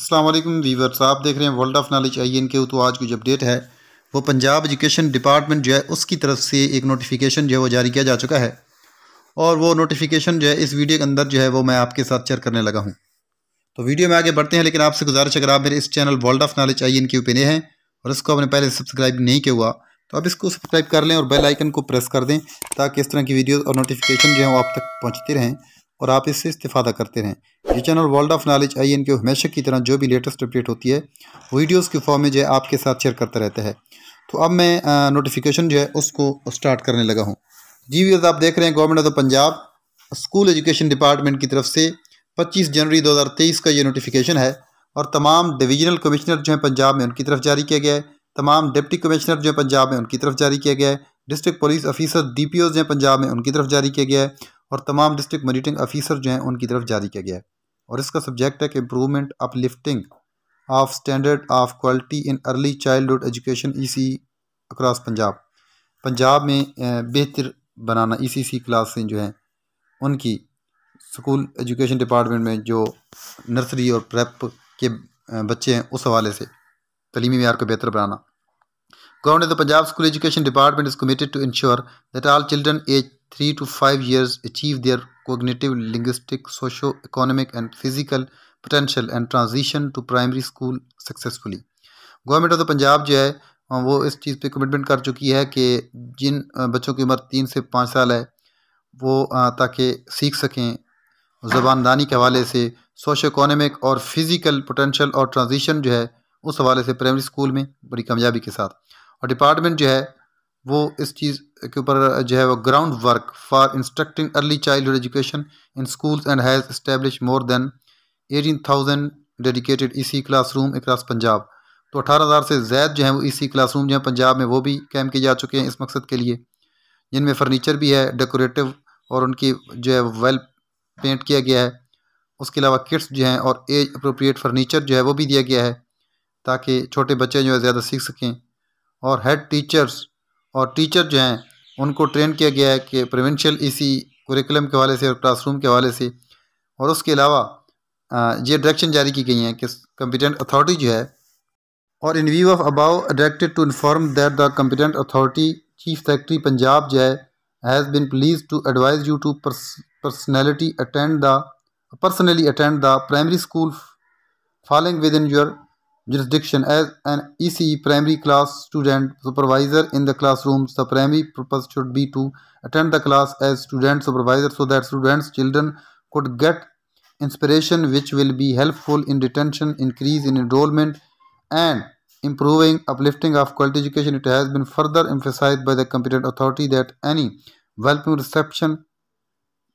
Aslam viewers आप देख रहे हैं world of knowledge I N K तो आज की जो अपडेट है वो पंजाब एजुकेशन डिपार्टमेंट जो है उसकी तरफ से एक नोटिफिकेशन जो है वो जारी किया जा चुका है और वो नोटिफिकेशन जो है इस वीडियो के अंदर जो है वो मैं आपके साथ शेयर करने लगा हूँ तो वीडियो में आगे बढ़ते हैं लेकिन आपसे गुजारिश अगर आप मेरे इस channel world of knowledge I N K पे नए हैं और इसको आपने पहले सब्सक्राइब नहीं किया हुआ तो आप इसको सब्सक्राइब कर लें और बेल आइकन को प्रेस कर दें ताकि इस तरह की वीडियो और नोटिफिकेशन जो है वो आप तक पहुँचते रहें और आप इससे इस्तेफादा करते रहें ये channel world of knowledge I N K हमेशा की तरह जो भी लेटेस्ट अपडेट होती है वीडियोस के फॉर्म में जो है आपके साथ शेयर करता रहता है तो अब मैं नोटिफिकेशन जो है उसको स्टार्ट करने लगा हूँ जी वी आप देख रहे हैं government of Punjab school education department की तरफ से पच्चीस जनवरी दो हज़ार तेईस का ये नोटिफिकेशन है और तमाम डिवीजनल कमिश्नर जो हैं पंजाब में उनकी तरफ जारी किया गया है तमाम डिप्टी कमिश्नर जो हैं पंजाब में उनकी तरफ जारी किया गया है district police officer D P हैं पंजाब में उनकी तरफ जारी किया गया है और तमाम डिस्ट्रिक्ट मॉनिटरिंग ऑफिसर जो हैं उनकी तरफ जारी किया गया है और इसका सब्जेक्ट है कि improvement uplifting of standard of quality in early childhood education uh across Punjab Punjab में eh, बेहतर बनाना ई e क्लास जो हैं उनकी स्कूल एजुकेशन डिपार्टमेंट में जो नर्सरी और प्रेप के eh, बच्चे हैं उस हवाले से तलीमी मैार को बेहतर बनाना government of the Punjab school education department is committed to ensure that all children age three to five years achieve their cognitive linguistic socio economic and physical potential and transition to primary school successfully government of the Punjab जो है वो इस चीज़ पे commitment कर चुकी है कि जिन बच्चों की उम्र तीन से पाँच साल है वो ताकि सीख सकें ज़बानदानी के हवाले से सोशो इकोनॉमिक और फिज़िकल पोटेंशल और ट्रांजिशन जो है उस हवाले से प्राइमरी स्कूल में बड़ी कामयाबी के साथ और डिपार्टमेंट जो है वो इस चीज़ के ऊपर जो है वो ground work for instructing early hood education in schools and has establish more than eighteen thousand dedicated E C classroom across Punjab तो अठारह हज़ार से ज़ायद जो है वो ई e रूम जो है पंजाब में वो भी कैम किए जा चुके हैं इस मकसद के लिए जिनमें फर्नीचर भी है डेकोरेटिव और उनकी जो है वेल पेंट किया गया है उसके अलावा किट्स जो हैं और एज अप्रोप्रिएट फर्नीचर जो है वो भी दिया गया है ताकि छोटे बच्चे जो है ज़्यादा सीख सकें और हेड टीचर्स और टीचर जो हैं उनको ट्रेन किया गया है कि प्रोविंशियल इसी कुरिकुलम के हवाले से और क्लासरूम के हवाले से और उसके अलावा ये डायरेक्शन जारी की गई हैं कि कंपिटेंट अथॉरिटी जो है और in view of above directed to inform that the competent authority chief secretary Punjab जो है has been pleased to advise you to personality attend the personally attend the primary school following within your jurisdiction as an ECE primary class student supervisor in the classrooms. The primary purpose should be to attend the class as student supervisor so that students children could get inspiration which will be helpful in detention, increase in enrollment and improving uplifting of quality education. It has been further emphasized by the competent authority that any welcome reception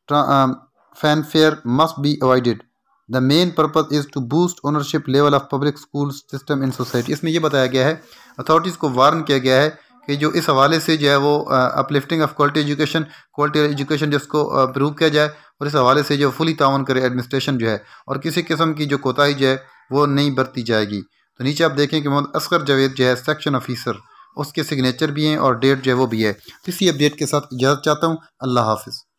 um, fanfare must be avoided the main purpose is to boost ownership level of public school system in society इसमें यह बताया गया है authorities को warn किया गया है कि जो इस हवाले से जो है वो uplifting of quality education quality education जिसको प्रूव किया जाए और इस हवाले से जो फुली तान करे एडमिनिस्ट्रेशन जो है और किसी किस्म की जो कोताही जो है वो नहीं बरती जाएगी तो नीचे आप देखें कि मोहम्मद असगर जवेद जो है सेक्शन ऑफिसर उसके सिग्नेचर भी हैं और डेट जो है वो भी है तो इसी अपडेट के साथ इजाज़त चाहता हूँ अल्लाह हाफिज़